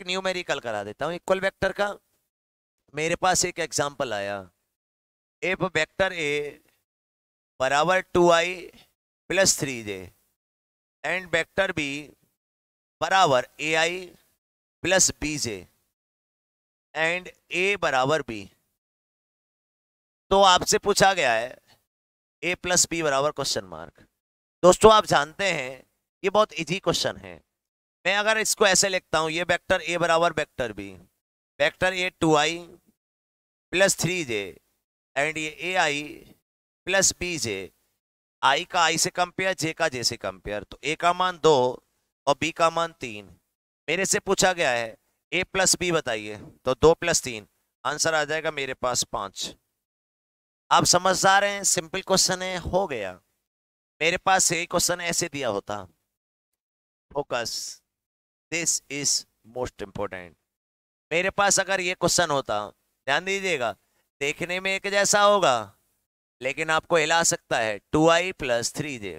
एक न्यूमेरिकल करा देता हूँ इक्वल वेक्टर का मेरे पास एक एग्जाम्पल आया एफ वेक्टर ए बराबर two I plus three J and vector B बराबर A I plus B J and A बराबर बी तो आपसे पूछा गया है ए प्लस बी बराबर क्वेश्चन मार्क दोस्तों आप जानते हैं ये बहुत इजी क्वेश्चन है मैं अगर इसको ऐसे लिखता हूँ ये वेक्टर ए बराबर vector B vector A two I plus three J and ये ए आई प्लस बी जे आई का आई से कंपेयर जे का जे से कंपेयर तो ए का मान दो और बी का मान तीन मेरे से पूछा गया है ए प्लस बी बताइए तो दो प्लस तीन आंसर आ जाएगा मेरे पास पाँच आप समझदार हैं सिंपल क्वेश्चन है हो गया मेरे पास यही क्वेश्चन ऐसे दिया होता focus this is most important मेरे पास अगर ये क्वेश्चन होता ध्यान दीजिएगा देखने में एक जैसा होगा लेकिन आपको हिला सकता है two I plus three J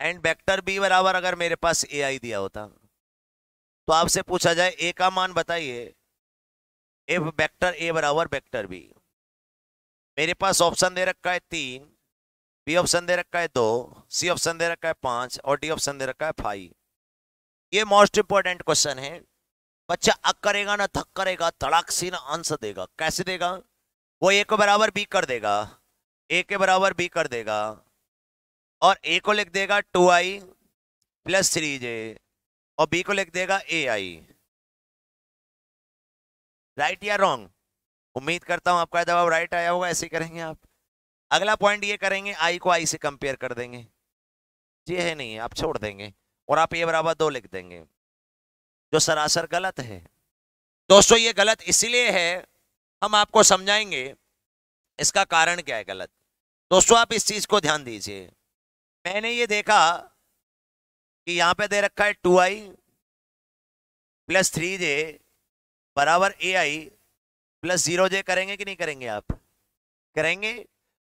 and vector B बराबर अगर मेरे पास ए आई दिया होता तो आपसे पूछा जाए ए का मान बताइए इफ वेक्टर ए बराबर वेक्टर बी मेरे पास ऑप्शन दे रखा है तीन बी ऑप्शन दे रखा है दो सी ऑप्शन दे रखा है पाँच और डी ऑप्शन दे रखा है फाइव ये मोस्ट इंपॉर्टेंट क्वेश्चन है बच्चा अक करेगा ना थक करेगा तड़ाक से ना आंसर देगा कैसे देगा वो ए को बराबर बी कर देगा ए के बराबर बी कर देगा और ए को लिख देगा two I plus three J और बी को लिख देगा ए आई राइट या रॉन्ग उम्मीद करता हूं आपका जवाब राइट आया होगा ऐसे करेंगे आप अगला पॉइंट ये करेंगे आई को आई से कंपेयर कर देंगे ये है नहीं आप छोड़ देंगे और आप ए बराबर दो लिख देंगे जो सरासर गलत है दोस्तों ये गलत इसलिए है हम आपको समझाएंगे इसका कारण क्या है गलत दोस्तों आप इस चीज़ को ध्यान दीजिए मैंने ये देखा कि यहाँ पे दे रखा है two I plus three J बराबर ए आई प्लस जीरो जे करेंगे कि नहीं करेंगे आप करेंगे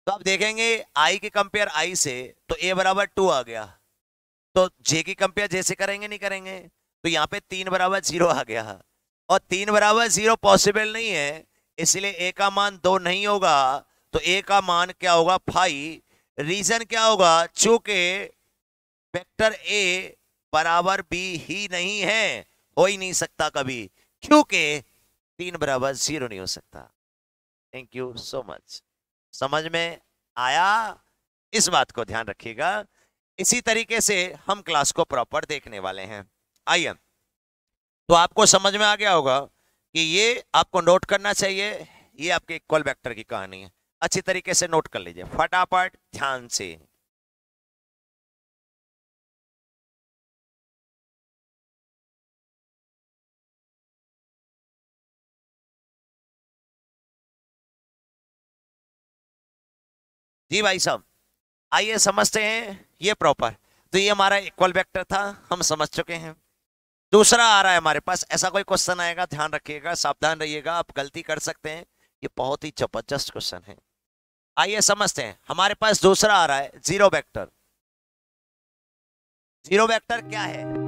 तो आप देखेंगे आई के कंपेयर आई से तो ए बराबर टू आ गया तो जे की कंपेयर जे से करेंगे नहीं करेंगे तो यहाँ पे तीन बराबर जीरो आ गया और तीन बराबर जीरो पॉसिबल नहीं है इसलिए ए का मान दो नहीं होगा तो ए का मान क्या होगा फाइव रीजन क्या होगा चूंकि वेक्टर ए बराबर बी ही नहीं है हो ही नहीं सकता कभी क्योंकि तीन बराबर जीरो नहीं हो सकता थैंक यू सो मच समझ में आया इस बात को ध्यान रखिएगा इसी तरीके से हम क्लास को प्रॉपर देखने वाले हैं आइए तो आपको समझ में आ गया होगा कि ये आपको नोट करना चाहिए ये आपके इक्वल वेक्टर की कहानी है अच्छी तरीके से नोट कर लीजिए फटाफट ध्यान से जी भाई साहब आइए समझते हैं ये प्रॉपर तो ये हमारा इक्वल वेक्टर था हम समझ चुके हैं दूसरा आ रहा है हमारे पास ऐसा कोई क्वेश्चन आएगा ध्यान रखिएगा सावधान रहिएगा आप गलती कर सकते हैं ये बहुत ही जबरदस्त क्वेश्चन है आइए समझते हैं हमारे पास दूसरा आ रहा है जीरो वेक्टर जीरो वेक्टर क्या है